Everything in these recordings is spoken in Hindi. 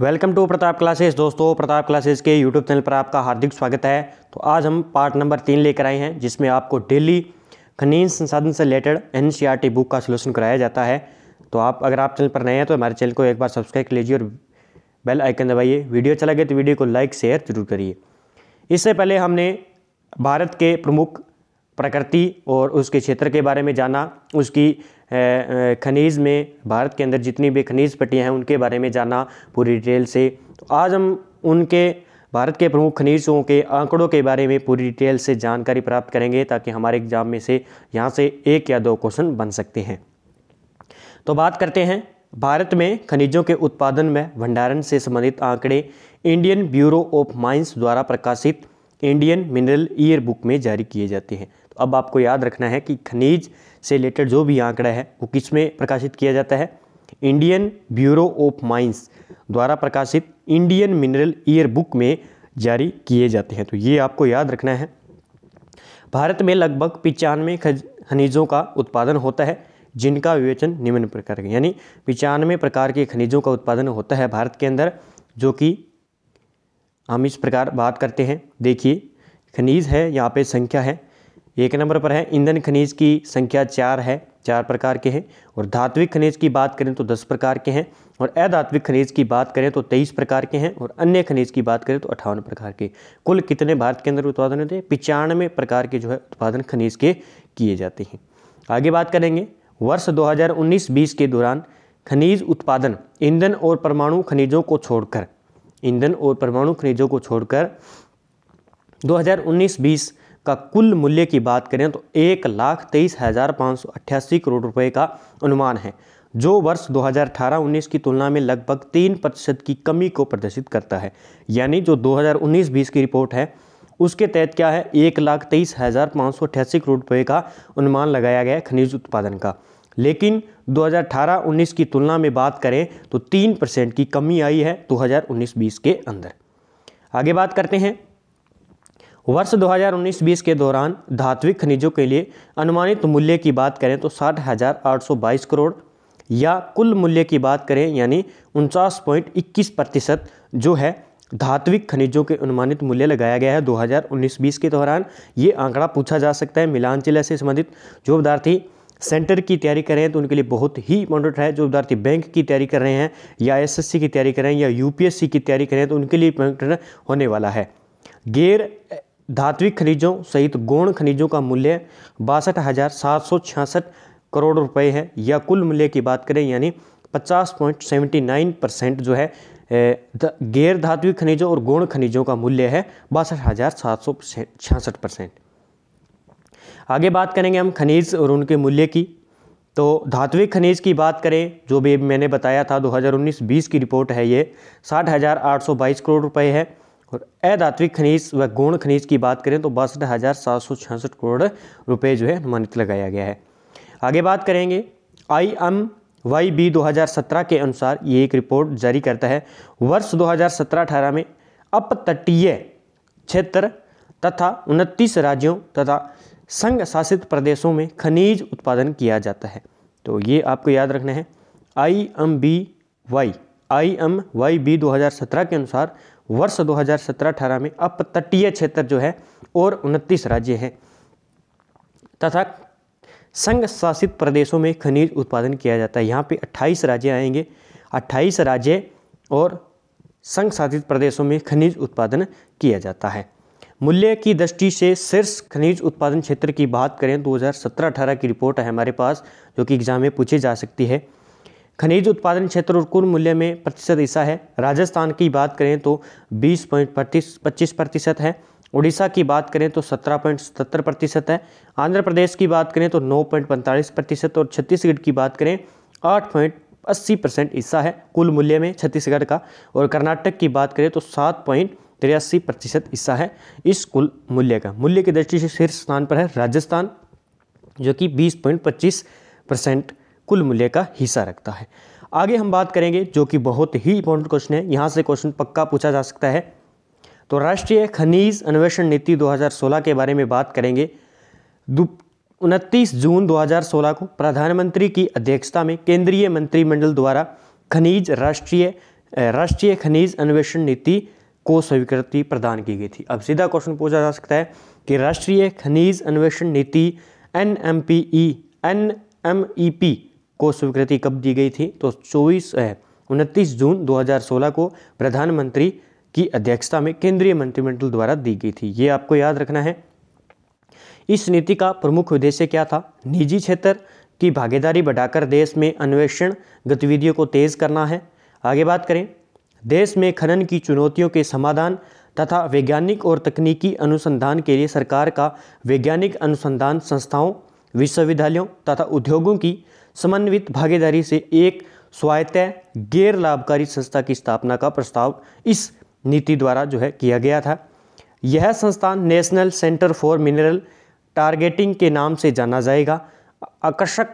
वेलकम टू प्रताप क्लासेस दोस्तों प्रताप क्लासेस के यूट्यूब चैनल पर आपका हार्दिक स्वागत है तो आज हम पार्ट नंबर तीन लेकर आए हैं जिसमें आपको डेली खनिज संसाधन से रिलेटेड एन बुक का सलूशन कराया जाता है तो आप अगर आप चैनल पर नए हैं तो हमारे चैनल को एक बार सब्सक्राइब कर लीजिए और बेल आइकन दबाइए वीडियो अच्छा लगे तो वीडियो को लाइक शेयर जरूर करिए इससे पहले हमने भारत के प्रमुख प्रकृति और उसके क्षेत्र के बारे में जाना उसकी खनिज में भारत के अंदर जितनी भी खनिज पट्टियाँ हैं उनके बारे में जाना पूरी डिटेल से तो आज हम उनके भारत के प्रमुख खनिजों के आंकड़ों के बारे में पूरी डिटेल से जानकारी प्राप्त करेंगे ताकि हमारे एग्जाम में से यहाँ से एक या दो क्वेश्चन बन सकते हैं तो बात करते हैं भारत में खनिजों के उत्पादन में भंडारण से संबंधित आंकड़े इंडियन ब्यूरो ऑफ माइंस द्वारा प्रकाशित इंडियन मिनरल ईयर बुक में जारी किए जाते हैं अब आपको याद रखना है कि खनिज से रिलेटेड जो भी आंकड़ा है वो किस में प्रकाशित किया जाता है इंडियन ब्यूरो ऑफ माइंस द्वारा प्रकाशित इंडियन मिनरल ईयर बुक में जारी किए जाते हैं तो ये आपको याद रखना है भारत में लगभग पिचानवे खनिजों का उत्पादन होता है जिनका विवेचन निम्न प्रकार के यानी पिचानवे प्रकार के खनिजों का उत्पादन होता है भारत के अंदर जो कि हम इस प्रकार बात करते हैं देखिए खनिज है यहाँ पे संख्या है एक नंबर पर है ईंधन खनिज की संख्या चार है चार प्रकार के हैं और धात्विक खनिज की बात करें तो दस प्रकार के हैं और अधात्विक खनिज की बात करें तो तेईस प्रकार के हैं और अन्य खनिज की बात करें तो अठावन प्रकार के कुल कितने भारत के अंदर उत्पादन होते हैं पिचानवे प्रकार के जो है उत्पादन खनिज के किए जाते हैं आगे बात करेंगे वर्ष 2019-20 के दौरान खनिज उत्पादन ईंधन और परमाणु खनिजों को छोड़कर ईंधन और परमाणु खनिजों को छोडकर दो हजार का कुल मूल्य की बात करें तो एक लाख तेईस हज़ार पाँच सौ अट्ठासी करोड़ रुपए का अनुमान है जो वर्ष 2018-19 की तुलना में लगभग तीन प्रतिशत की कमी को प्रदर्शित करता है यानी जो 2019-20 की रिपोर्ट है उसके तहत क्या है एक लाख तेईस हज़ार पाँच सौ अठासी करोड़ रुपये का अनुमान लगाया गया है खनिज उत्पादन का लेकिन 2018-19 की तुलना में बात करें तो तीन परसेंट की कमी आई है 2019-20 के अंदर आगे बात करते हैं वर्ष 2019-20 के दौरान धात्विक खनिजों के लिए अनुमानित मूल्य की बात करें तो साठ हज़ार आठ सौ बाईस करोड़ या कुल मूल्य की बात करें यानी उनचास पॉइंट इक्कीस प्रतिशत जो है धात्विक खनिजों के अनुमानित मूल्य लगाया गया है 2019-20 के दौरान ये आंकड़ा पूछा जा सकता है मिलान जिला से संबंधित जो विद्यार्थी सेंटर की तैयारी कर रहे हैं तो उनके लिए बहुत ही इंपॉर्टेंट है जो विद्यार्थी बैंक की तैयारी कर रहे हैं या एसएससी की तैयारी कर रहे हैं या यूपीएससी की तैयारी कर रहे हैं तो उनके लिए इंपॉर्टेंट होने वाला है गैर धात्विक खनिजों सहित गौण खनिजों का मूल्य बासठ हज़ार सात सौ छियासठ करोड़ रुपए है या कुल मूल्य की बात करें यानी पचास पॉइंट सेवेंटी नाइन परसेंट जो है गैर धात्विक खनिजों और गौण खनिजों का मूल्य है बासठ हज़ार सात सौ छियासठ परसेंट आगे बात करेंगे हम खनिज और उनके मूल्य की तो धात्विक खनिज की बात करें जो भी मैंने बताया था 2019-20 की रिपोर्ट है ये साठ हज़ार आठ सौ बाईस करोड़ रुपए है और अधात्विक खनिज व गुण खनिज की बात करें तो बासठ हज़ार सात सौ छियासठ करोड़ रुपए जो है अनुमानित लगाया गया है आगे बात करेंगे आई एम वाई बी 2017 के अनुसार ये एक रिपोर्ट जारी करता है वर्ष 2017-18 में अपतटीय क्षेत्र तथा उनतीस राज्यों तथा संघ शासित प्रदेशों में खनिज उत्पादन किया जाता है तो ये आपको याद रखना है I M B Y I M Y B सत्रह के अनुसार वर्ष 2017-18 में अपतटीय क्षेत्र जो है और उनतीस राज्य हैं तथा संघ शासित प्रदेशों में खनिज उत्पादन किया जाता है यहाँ पे 28 राज्य आएंगे 28 राज्य और संघ शासित प्रदेशों में खनिज उत्पादन किया जाता है मूल्य की दृष्टि से शीर्ष खनिज उत्पादन क्षेत्र की बात करें 2017-18 की रिपोर्ट है हमारे पास जो कि एग्जाम में पूछी जा सकती है खनिज उत्पादन क्षेत्र और कुल मूल्य में प्रतिशत हिस्सा है राजस्थान की बात करें तो बीस पॉइंट पच्चीस प्रतिशत है उड़ीसा की बात करें तो सत्रह पॉइंट सत्तर प्रतिशत है आंध्र प्रदेश की बात करें तो नौ पॉइंट पैंतालीस प्रतिशत और छत्तीसगढ़ की बात करें आठ पॉइंट अस्सी परसेंट हिस्सा है कुल मूल्य में छत्तीसगढ़ का और कर्नाटक की बात करें तो सात पॉइंट तिरासी प्रतिशत हिस्सा है इस कुल मूल्य का मूल्य की दृष्टि से शीर्ष स्थान पर है राजस्थान जो कि बीस पॉइंट पच्चीस परसेंट कुल मूल्य का हिस्सा रखता है आगे हम बात करेंगे जो कि बहुत ही इंपॉर्टेंट क्वेश्चन है यहाँ से क्वेश्चन पक्का पूछा जा सकता है तो राष्ट्रीय खनिज अन्वेषण नीति 2016 के बारे में बात करेंगे उनतीस जून 2016 को प्रधानमंत्री की अध्यक्षता में केंद्रीय मंत्रिमंडल द्वारा खनिज राष्ट्रीय राष्ट्रीय खनिज अन्वेषण नीति को स्वीकृति प्रदान की गई थी अब सीधा क्वेश्चन पूछा जा सकता है कि राष्ट्रीय खनिज अन्वेषण नीति N M P E N M E P को स्वीकृति कब दी गई थी तो चौबीस उनतीस जून 2016 को प्रधानमंत्री की अध्यक्षता में केंद्रीय मंत्रिमंडल द्वारा दी गई थी ये आपको याद रखना है इस नीति का प्रमुख उद्देश्य क्या था निजी क्षेत्र की भागीदारी बढ़ाकर देश में अन्वेषण गतिविधियों को तेज करना है आगे बात करें देश में खनन की चुनौतियों के समाधान तथा वैज्ञानिक और तकनीकी अनुसंधान के लिए सरकार का वैज्ञानिक अनुसंधान संस्थाओं विश्वविद्यालयों तथा उद्योगों की समन्वित भागीदारी से एक स्वायत्त गैर लाभकारी संस्था की स्थापना का प्रस्ताव इस नीति द्वारा जो है किया गया था यह संस्थान national centre for mineral targeting के नाम से जाना जाएगा आकर्षक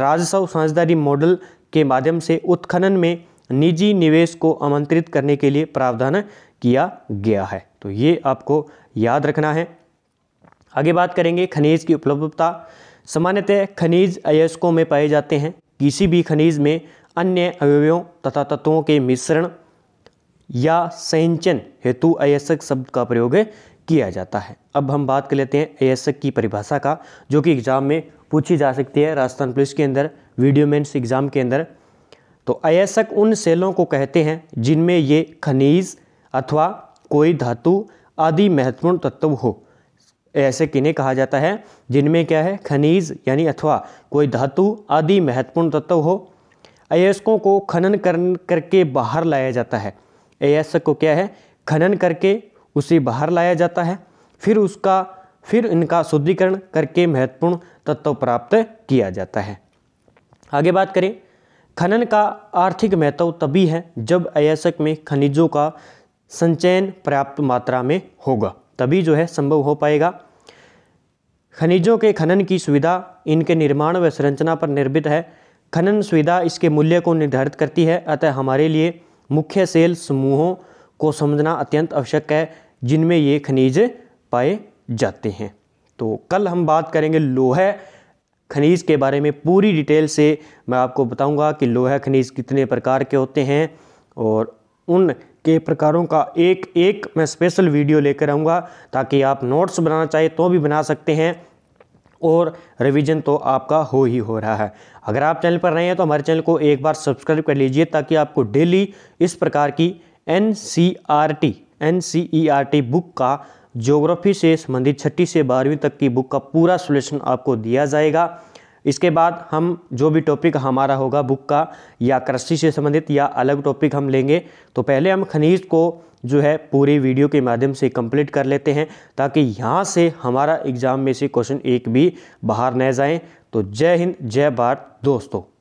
राजस्व साझेदारी मॉडल के माध्यम से उत्खनन में निजी निवेश को आमंत्रित करने के लिए प्रावधान किया गया है तो ये आपको याद रखना है आगे बात करेंगे खनिज की उपलब्धता सामान्यतः खनिज अयस्कों में पाए जाते हैं किसी भी खनिज में अन्य अवयवों तथा तत्वों के मिश्रण या संचयन हेतु अयस्क शब्द का प्रयोग किया जाता है अब हम बात कर लेते हैं अयस्क की परिभाषा का जो कि एग्ज़ाम में पूछी जा सकती है राजस्थान पुलिस के अंदर वीडियो मेंस एग्ज़ाम के अंदर तो अयस्क उन सेलों को कहते हैं जिनमें ये खनिज अथवा कोई धातु आदि महत्वपूर्ण तत्व हो ऐसे किन्हें कहा जाता है जिनमें क्या है खनिज यानी अथवा कोई धातु आदि महत्वपूर्ण तत्व हो अयस्कों को खनन कर करके बाहर लाया जाता है अयस्क को क्या है खनन करके उसे बाहर लाया जाता है फिर उसका फिर इनका शुद्धिकरण करके महत्वपूर्ण तत्व प्राप्त किया जाता है आगे बात करें खनन का आर्थिक महत्व तभी है जब अयस्क में खनिजों का संचयन पर्याप्त मात्रा में होगा तभी जो है संभव हो पाएगा खनिजों के खनन की सुविधा इनके निर्माण व संरचना पर निर्भित है खनन सुविधा इसके मूल्य को निर्धारित करती है अतः हमारे लिए मुख्य सेल समूहों को समझना अत्यंत आवश्यक है जिनमें ये खनिज पाए जाते हैं तो कल हम बात करेंगे लोहे खनिज के बारे में पूरी डिटेल से मैं आपको बताऊंगा कि लोहे खनिज कितने प्रकार के होते हैं और उन के प्रकारों का एक एक मैं स्पेशल वीडियो लेकर आऊँगा ताकि आप नोट्स बनाना चाहें तो भी बना सकते हैं और रिवीजन तो आपका हो ही हो रहा है अगर आप चैनल पर रहे हैं तो हमारे चैनल को एक बार सब्सक्राइब कर लीजिए ताकि आपको डेली इस प्रकार की N C R T N C E R T book का ज्योग्राफी से संबंधित छठी से बारहवीं तक की बुक का पूरा सोल्यूशन आपको दिया जाएगा इसके बाद हम जो भी टॉपिक हमारा होगा बुक का या कृषि से संबंधित या अलग टॉपिक हम लेंगे तो पहले हम खनिज को जो है पूरी वीडियो के माध्यम से कंप्लीट कर लेते हैं ताकि यहाँ से हमारा एग्ज़ाम में से क्वेश्चन एक भी बाहर न जाए तो जय हिंद जय भारत दोस्तों